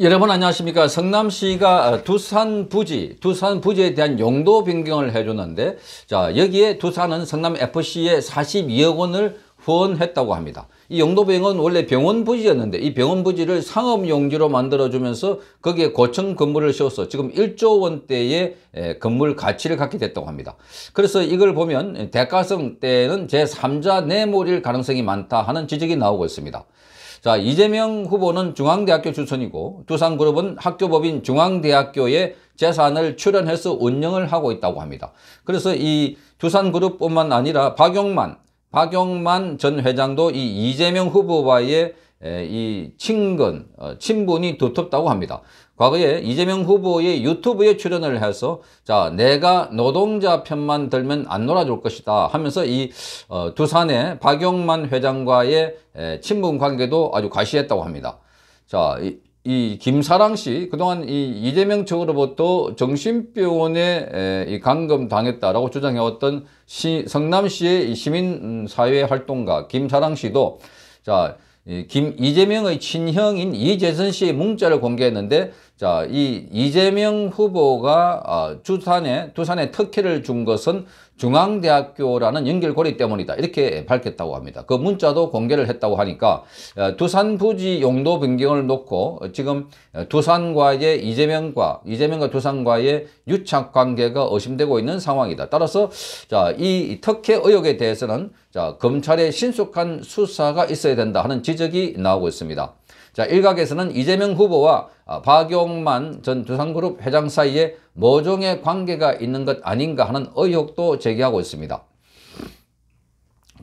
여러분 안녕하십니까 성남시가 두산 부지 두산 부지에 대한 용도 변경을 해줬는데 자 여기에 두산은 성남 FC에 42억 원을 후원했다고 합니다 이 용도 병원 원래 병원 부지였는데 이 병원 부지를 상업 용지로 만들어주면서 거기에 고층 건물을 세워서 지금 1조 원대의 건물 가치를 갖게 됐다고 합니다 그래서 이걸 보면 대가성 때는 제3자 내몰일 가능성이 많다 하는 지적이 나오고 있습니다 자 이재명 후보는 중앙대학교 주선이고 두산그룹은 학교법인 중앙대학교에 재산을 출연해서 운영을 하고 있다고 합니다. 그래서 이 두산그룹뿐만 아니라 박용만 박용만 전 회장도 이 이재명 후보와의 이 친근, 어, 친분이 두텁다고 합니다. 과거에 이재명 후보의 유튜브에 출연을 해서 자 내가 노동자 편만 들면 안 놀아줄 것이다 하면서 이 어, 두산의 박용만 회장과의 친분 관계도 아주 과시했다고 합니다. 자, 이 김사랑 씨 그동안 이 이재명 측으로부터 정신병원에 이 감금 당했다라고 주장해왔던 시, 성남시의 시민사회 음, 활동가 김사랑 씨도 자. 김 이재명의 친형인 이재선 씨의 문자를 공개했는데 자, 이 이재명 후보가 어, 아, 주산에 두산에 특혜를 준 것은 중앙대학교라는 연결고리 때문이다. 이렇게 밝혔다고 합니다. 그 문자도 공개를 했다고 하니까 어, 두산 부지 용도 변경을 놓고 지금 두산과의 이재명과 이재명과 두산과의 유착 관계가 의심되고 있는 상황이다. 따라서 자, 이 특혜 의혹에 대해서는 자, 검찰의 신속한 수사가 있어야 된다 하는 지적이 나오고 있습니다. 자, 일각에서는 이재명 후보와 아, 박용만 전 두산그룹 회장 사이에 모종의 관계가 있는 것 아닌가 하는 의혹도 제기하고 있습니다.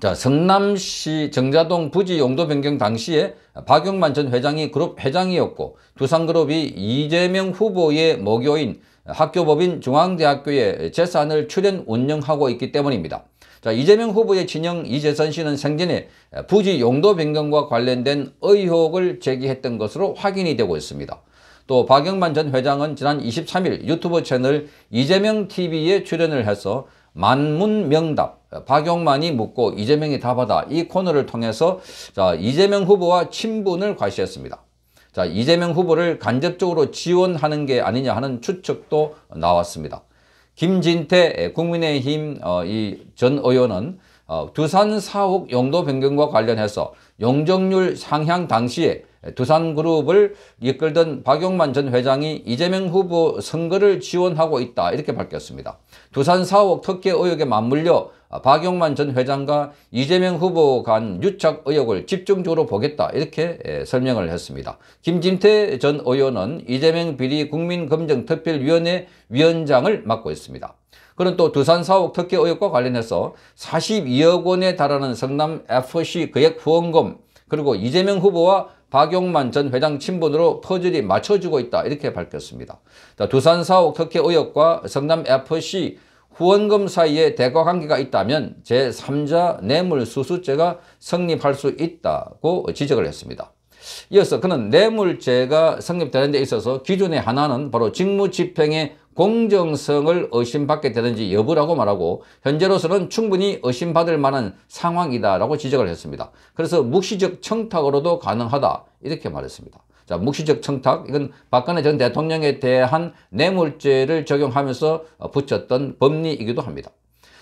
자, 성남시 정자동 부지 용도 변경 당시에 박용만 전 회장이 그룹 회장이었고 두산그룹이 이재명 후보의 모교인 학교법인 중앙대학교의 재산을 출연 운영하고 있기 때문입니다. 자, 이재명 후보의 진영 이재선 씨는 생전에 부지 용도 변경과 관련된 의혹을 제기했던 것으로 확인이 되고 있습니다. 또 박영만 전 회장은 지난 23일 유튜브 채널 이재명 TV에 출연을 해서 만문명답 박용만이 묻고 이재명이 답하다 이 코너를 통해서 자 이재명 후보와 친분을 과시했습니다. 자 이재명 후보를 간접적으로 지원하는 게 아니냐 하는 추측도 나왔습니다. 김진태 국민의힘 어, 이전 의원은 어, 두산 사옥 용도 변경과 관련해서 용적률 상향 당시에 예, 두산그룹을 이끌던 박용만 전 회장이 이재명 후보 선거를 지원하고 있다 이렇게 밝혔습니다. 두산 4억 특혜 의혹에 맞물려 박용만 전 회장과 이재명 후보 간 유착 의혹을 집중적으로 보겠다 이렇게 예, 설명을 했습니다. 김진태 전 의원은 이재명 비리 국민검증특별위원회 위원장을 맡고 있습니다. 그는 또 두산 사옥 특혜 의혹과 관련해서 42억 원에 달하는 성남 FC 거액 후원금 그리고 이재명 후보와 박용만 전 회장 친분으로 퍼즐이 맞춰지고 있다 이렇게 밝혔습니다. 두산 사옥 특혜 의혹과 성남 FC 후원금 사이에 대거 관계가 있다면 제3자 뇌물수수죄가 성립할 수 있다고 지적을 했습니다. 이어서 그는 뇌물죄가 성립되는 데 있어서 기준의 하나는 바로 직무집행의 공정성을 의심받게 되는지 여부라고 말하고 현재로서는 충분히 의심받을 만한 상황이다라고 지적을 했습니다. 그래서 묵시적 청탁으로도 가능하다 이렇게 말했습니다. 자, 묵시적 청탁 이건 박근혜 전 대통령에 대한 뇌물죄를 적용하면서 붙였던 법리이기도 합니다.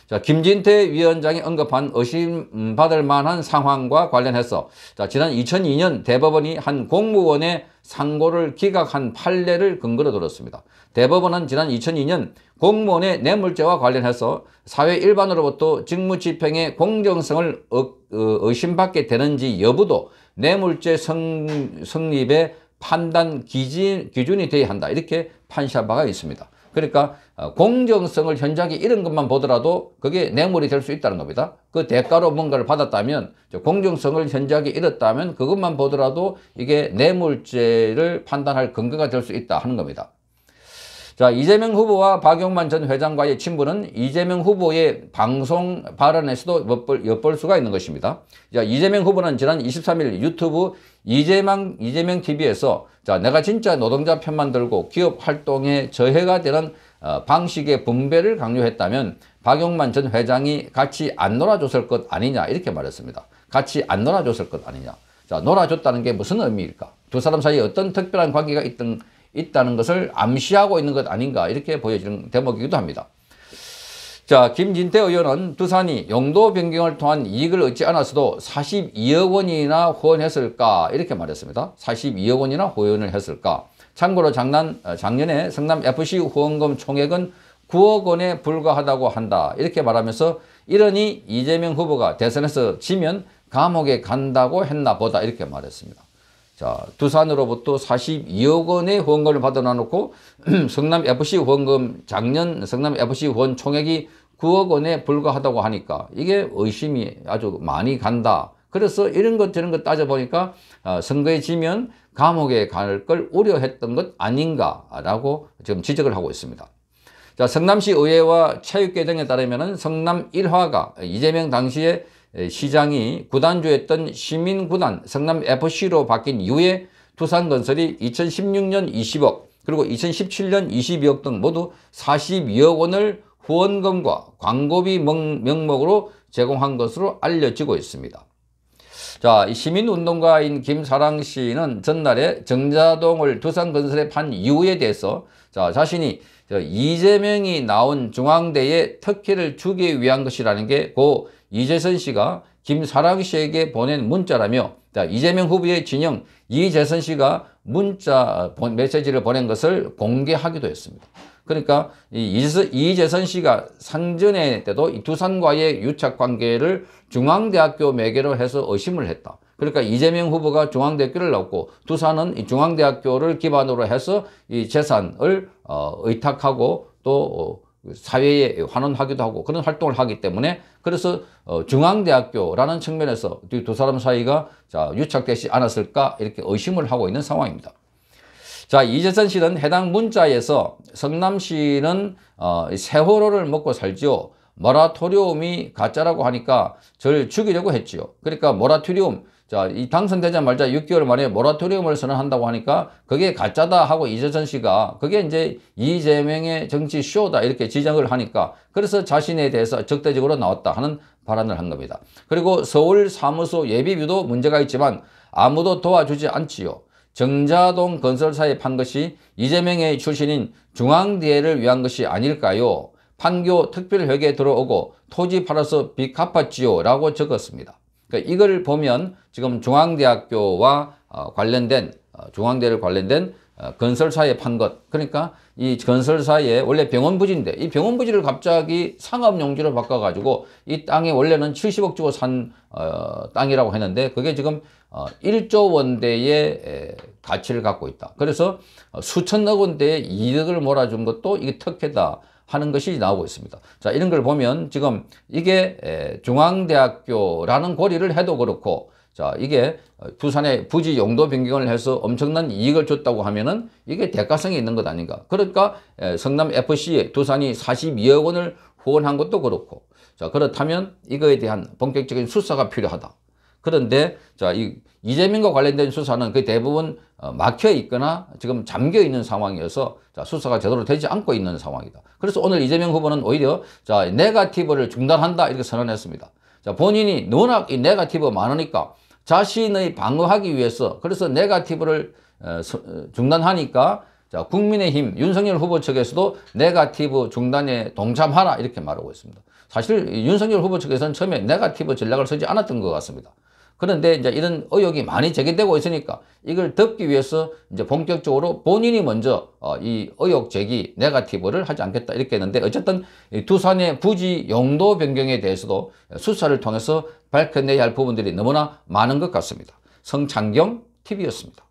자, 김진태 위원장이 언급한 의심받을 만한 상황과 관련해서 자, 지난 2002년 대법원이 한 공무원의 상고를 기각한 판례를 근거로 들었습니다. 대법원은 지난 2002년 공무원의 뇌물죄와 관련해서 사회 일반으로부터 직무집행의 공정성을 어, 어, 의심받게 되는지 여부도 뇌물죄 성, 성립의 판단 기준, 기준이 돼야 한다. 이렇게 판시한 바가 있습니다. 그러니까 어, 공정성을 현저하게 이런 것만 보더라도 그게 뇌물이 될 수 있다는 겁니다. 그 대가로 뭔가를 받았다면 공정성을 현저하게 잃었다면 그것만 보더라도 이게 뇌물죄를 판단할 근거가 될 수 있다 하는 겁니다. 자 이재명 후보와 박용만 전 회장과의 친분은 이재명 후보의 방송 발언에서도 엿볼, 엿볼 수가 있는 것입니다. 자 이재명 후보는 지난 23일 유튜브 이재명, 이재명 TV에서 자, 내가 진짜 노동자 편만 들고 기업 활동에 저해가 되는 어, 방식의 분배를 강요했다면 박용만 전 회장이 같이 안 놀아줬을 것 아니냐 이렇게 말했습니다. 같이 안 놀아줬을 것 아니냐. 자, 놀아줬다는 게 무슨 의미일까? 두 사람 사이에 어떤 특별한 관계가 있던, 있다는 것을 암시하고 있는 것 아닌가 이렇게 보여지는 대목이기도 합니다. 자, 김진태 의원은 두산이 용도 변경을 통한 이익을 얻지 않았어도 42억 원이나 후원했을까 이렇게 말했습니다. 42억 원이나 후원을 했을까. 참고로 작년, 어, 작년에 성남 FC 후원금 총액은 9억 원에 불과하다고 한다 이렇게 말하면서 이러니 이재명 후보가 대선에서 지면 감옥에 간다고 했나 보다 이렇게 말했습니다. 자, 두산으로부터 42억 원의 후원금을 받아놔놓고 성남 FC 후원금 작년 성남 FC 후원 총액이 9억 원에 불과하다고 하니까 이게 의심이 아주 많이 간다. 그래서 이런 것 저런 것 따져보니까 어, 선거에 지면 감옥에 갈 걸 우려했던 것 아닌가라고 지금 지적을 하고 있습니다. 자, 성남시 의회와 체육계등에 따르면 성남 1화가 이재명 당시에 시장이 구단주였던 시민구단 성남FC로 바뀐 이후에 두산건설이 2016년 20억 그리고 2017년 22억 등 모두 42억 원을 후원금과 광고비 명목으로 제공한 것으로 알려지고 있습니다. 자, 시민운동가인 김사랑 씨는 전날에 정자동을 두산건설에 판 이유에 대해서 자, 자신이 이재명이 나온 중앙대에 특혜를 주기 위한 것이라는 게 고 이재선 씨가 김사랑 씨에게 보낸 문자라며 이재명 후보의 진영 이재선 씨가 문자 메시지를 보낸 것을 공개하기도 했습니다. 그러니까 이재선 씨가 상전회 때도 두산과의 유착관계를 중앙대학교 매개로 해서 의심을 했다. 그러니까 이재명 후보가 중앙대학교를 나왔고 두산은 이 중앙대학교를 기반으로 해서 이 재산을 어, 의탁하고 또 어, 사회에 환원하기도 하고 그런 활동을 하기 때문에 그래서 어, 중앙대학교라는 측면에서 두 사람 사이가 자, 유착되지 않았을까 이렇게 의심을 하고 있는 상황입니다. 자 이재선 씨는 해당 문자에서 성남시는 어, 세월호를 먹고 살지요. 모라토리움이 가짜라고 하니까 저를 죽이려고 했지요. 그러니까 모라토리움 자, 이 당선되자마자 6개월 만에 모라토리엄을 선언한다고 하니까 그게 가짜다 하고 이재선 씨가 그게 이제 이재명의 정치 쇼다 이렇게 지적을 하니까 그래서 자신에 대해서 적대적으로 나왔다 하는 발언을 한 겁니다. 그리고 서울 사무소 예비비도 문제가 있지만 아무도 도와주지 않지요. 정자동 건설사에 판 것이 이재명의 출신인 중앙대를 위한 것이 아닐까요? 판교 특별회계 에 들어오고 토지 팔아서 빚 갚았지요 라고 적었습니다. 그러니까 이걸 보면 지금 중앙대학교와 어, 관련된 어, 중앙대를 관련된 어, 건설사에 판 것. 그러니까 이 건설사에 원래 병원 부지인데 이 병원 부지를 갑자기 상업용지로 바꿔가지고 이 땅에 원래는 70억 주고 산 땅이라고 했는데 그게 지금 1조 원대의 가치를 갖고 있다. 그래서 수천억 원대의 이득을 몰아준 것도 이게 특혜다. 하는 것이 나오고 있습니다. 자, 이런 걸 보면 지금 이게 중앙대학교라는 고리를 해도 그렇고 자, 이게 어, 부산의 부지 용도 변경을 해서 엄청난 이익을 줬다고 하면은 이게 대가성이 있는 것 아닌가. 그러니까 성남 FC 에 두산이 42억 원을 후원한 것도 그렇고 자, 그렇다면 이거에 대한 본격적인 수사가 필요하다. 그런데 자, 이 이재민과 관련된 수사는 그 대부분 어, 막혀 있거나 지금 잠겨 있는 상황이어서 자, 수사가 제대로 되지 않고 있는 상황이다. 그래서 오늘 이재명 후보는 오히려 자, 네가티브를 중단한다 이렇게 선언했습니다. 자, 본인이 워낙 이 네가티브 많으니까 자신의 방어하기 위해서 그래서 네가티브를 어, 어, 중단하니까 자, 국민의힘 윤석열 후보 측에서도 네가티브 중단에 동참하라 이렇게 말하고 있습니다. 사실 윤석열 후보 측에서는 처음에 네가티브 전략을 쓰지 않았던 것 같습니다. 그런데 이제 이런 의혹이 많이 제기되고 있으니까 이걸 덮기 위해서 이제 본격적으로 본인이 먼저 어, 이 의혹 제기 네가티브를 하지 않겠다 이렇게 했는데 어쨌든 두산의 부지 용도 변경에 대해서도 수사를 통해서 밝혀내야 할 부분들이 너무나 많은 것 같습니다. 성창경 TV였습니다.